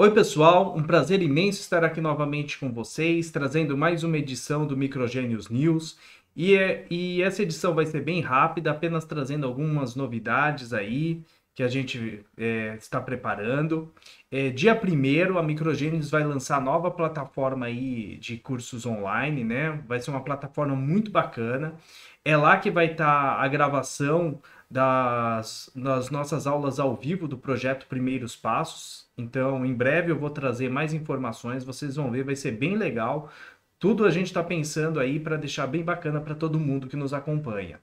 Oi, pessoal, um prazer imenso estar aqui novamente com vocês, trazendo mais uma edição do Microgênios News. E, é, e essa edição vai ser bem rápida, apenas trazendo algumas novidades aí que a gente é, está preparando. É, dia 1 a Microgênesis vai lançar nova plataforma aí de cursos online, né? Vai ser uma plataforma muito bacana. É lá que vai estar tá a gravação das, das nossas aulas ao vivo do projeto Primeiros Passos. Então, em breve eu vou trazer mais informações, vocês vão ver, vai ser bem legal. Tudo a gente está pensando aí para deixar bem bacana para todo mundo que nos acompanha.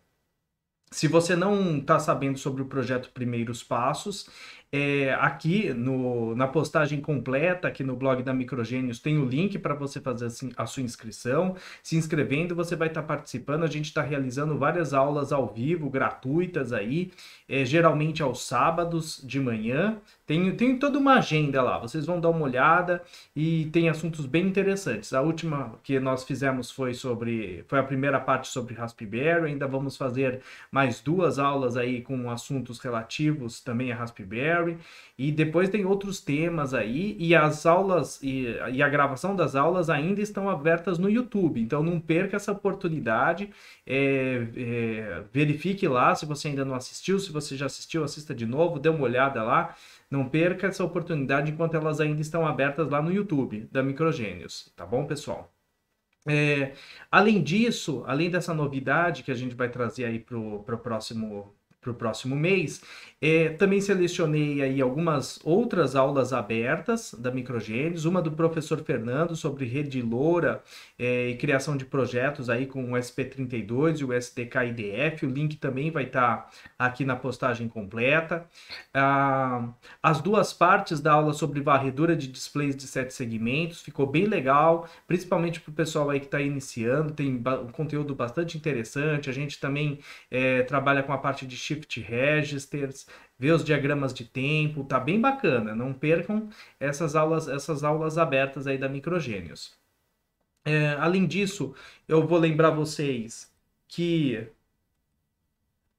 Se você não está sabendo sobre o projeto Primeiros Passos, é, aqui no, na postagem completa, aqui no blog da Microgênios, tem o link para você fazer assim, a sua inscrição. Se inscrevendo, você vai estar tá participando. A gente está realizando várias aulas ao vivo, gratuitas aí, é, geralmente aos sábados de manhã. Tem, tem toda uma agenda lá, vocês vão dar uma olhada e tem assuntos bem interessantes. A última que nós fizemos foi sobre. Foi a primeira parte sobre Raspberry. Ainda vamos fazer mais duas aulas aí com assuntos relativos também a Raspberry. E depois tem outros temas aí. E as aulas e, e a gravação das aulas ainda estão abertas no YouTube. Então não perca essa oportunidade. É, é, verifique lá se você ainda não assistiu. Se você já assistiu, assista de novo, dê uma olhada lá. Não perca essa oportunidade enquanto elas ainda estão abertas lá no YouTube da Microgênios. Tá bom, pessoal? É, além disso, além dessa novidade que a gente vai trazer aí para o próximo para o próximo mês. É, também selecionei aí algumas outras aulas abertas da Microgênios, uma do professor Fernando sobre rede loura é, e criação de projetos aí com o SP32 e o SDK IDF. O link também vai estar tá aqui na postagem completa. Ah, as duas partes da aula sobre varredura de displays de sete segmentos ficou bem legal, principalmente para o pessoal aí que está iniciando. Tem um conteúdo bastante interessante. A gente também é, trabalha com a parte de shift registers, ver os diagramas de tempo, tá bem bacana. Não percam essas aulas, essas aulas abertas aí da Microgênios. É, além disso, eu vou lembrar vocês que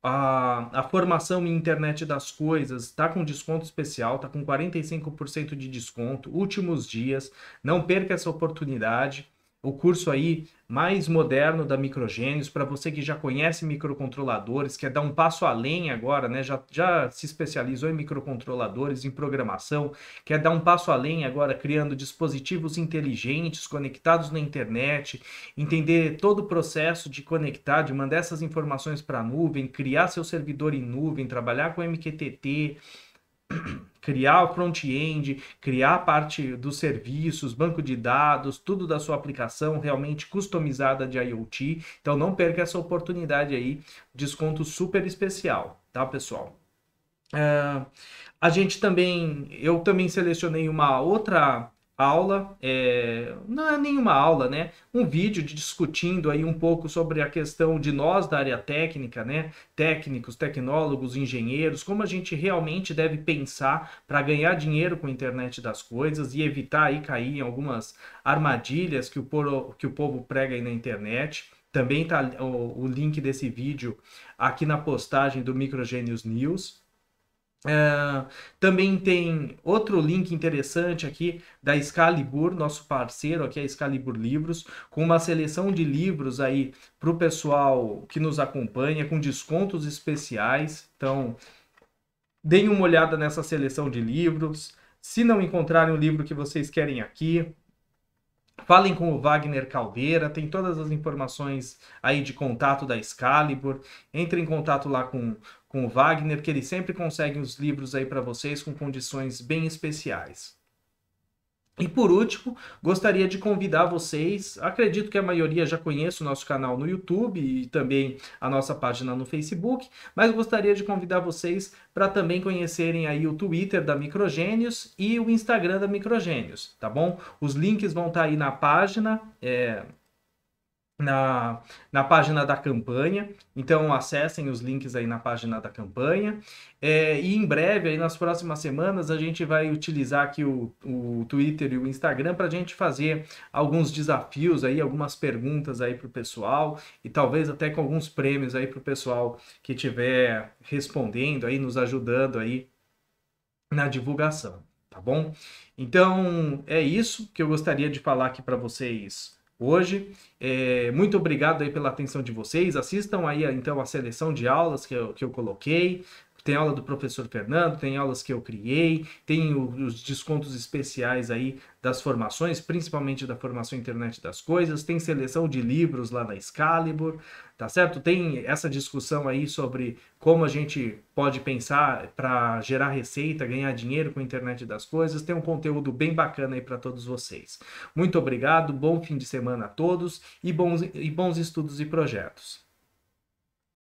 a, a, formação em internet das coisas está com desconto especial, está com 45% de desconto, últimos dias, não perca essa oportunidade o curso aí mais moderno da Microgênios, para você que já conhece microcontroladores, quer dar um passo além agora, né? Já, já se especializou em microcontroladores, em programação, quer dar um passo além agora, criando dispositivos inteligentes, conectados na internet, entender todo o processo de conectar, de mandar essas informações para a nuvem, criar seu servidor em nuvem, trabalhar com MQTT, criar o front-end, criar a parte dos serviços, banco de dados, tudo da sua aplicação realmente customizada de IoT. Então não perca essa oportunidade aí, desconto super especial, tá pessoal? Uh, a gente também, eu também selecionei uma outra aula, é, não é nenhuma aula, né? Um vídeo de, discutindo aí um pouco sobre a questão de nós da área técnica, né? Técnicos, tecnólogos, engenheiros, como a gente realmente deve pensar para ganhar dinheiro com a internet das coisas e evitar aí cair em algumas armadilhas que o, poro, que o povo prega aí na internet. Também tá o, o link desse vídeo aqui na postagem do Microgênios News. Ah, também tem outro link interessante aqui da Excalibur, nosso parceiro aqui, a Excalibur Livros, com uma seleção de livros aí para o pessoal que nos acompanha, com descontos especiais. Então, deem uma olhada nessa seleção de livros. Se não encontrarem o livro que vocês querem aqui, Falem com o Wagner Caldeira, tem todas as informações aí de contato da Excalibur. Entre em contato lá com, com o Wagner, que ele sempre consegue os livros aí para vocês com condições bem especiais. E por último, gostaria de convidar vocês, acredito que a maioria já conhece o nosso canal no YouTube e também a nossa página no Facebook, mas gostaria de convidar vocês para também conhecerem aí o Twitter da Microgênios e o Instagram da Microgênios, tá bom? Os links vão estar tá aí na página, é, na, na página da campanha. Então acessem os links aí na página da campanha. É, e em breve, aí nas próximas semanas, a gente vai utilizar aqui o, o Twitter e o Instagram para a gente fazer alguns desafios aí, algumas perguntas aí para o pessoal e talvez até com alguns prêmios aí para o pessoal que estiver respondendo aí, nos ajudando aí na divulgação, tá bom? Então é isso que eu gostaria de falar aqui para vocês hoje. É, muito obrigado aí pela atenção de vocês. Assistam aí então a seleção de aulas que eu, que eu coloquei. Tem aula do professor Fernando, tem aulas que eu criei, tem o, os descontos especiais aí das formações, principalmente da formação Internet das Coisas, tem seleção de livros lá na Excalibur, tá certo? Tem essa discussão aí sobre como a gente pode pensar para gerar receita, ganhar dinheiro com a Internet das Coisas. Tem um conteúdo bem bacana aí para todos vocês. Muito obrigado, bom fim de semana a todos e bons, e bons estudos e projetos.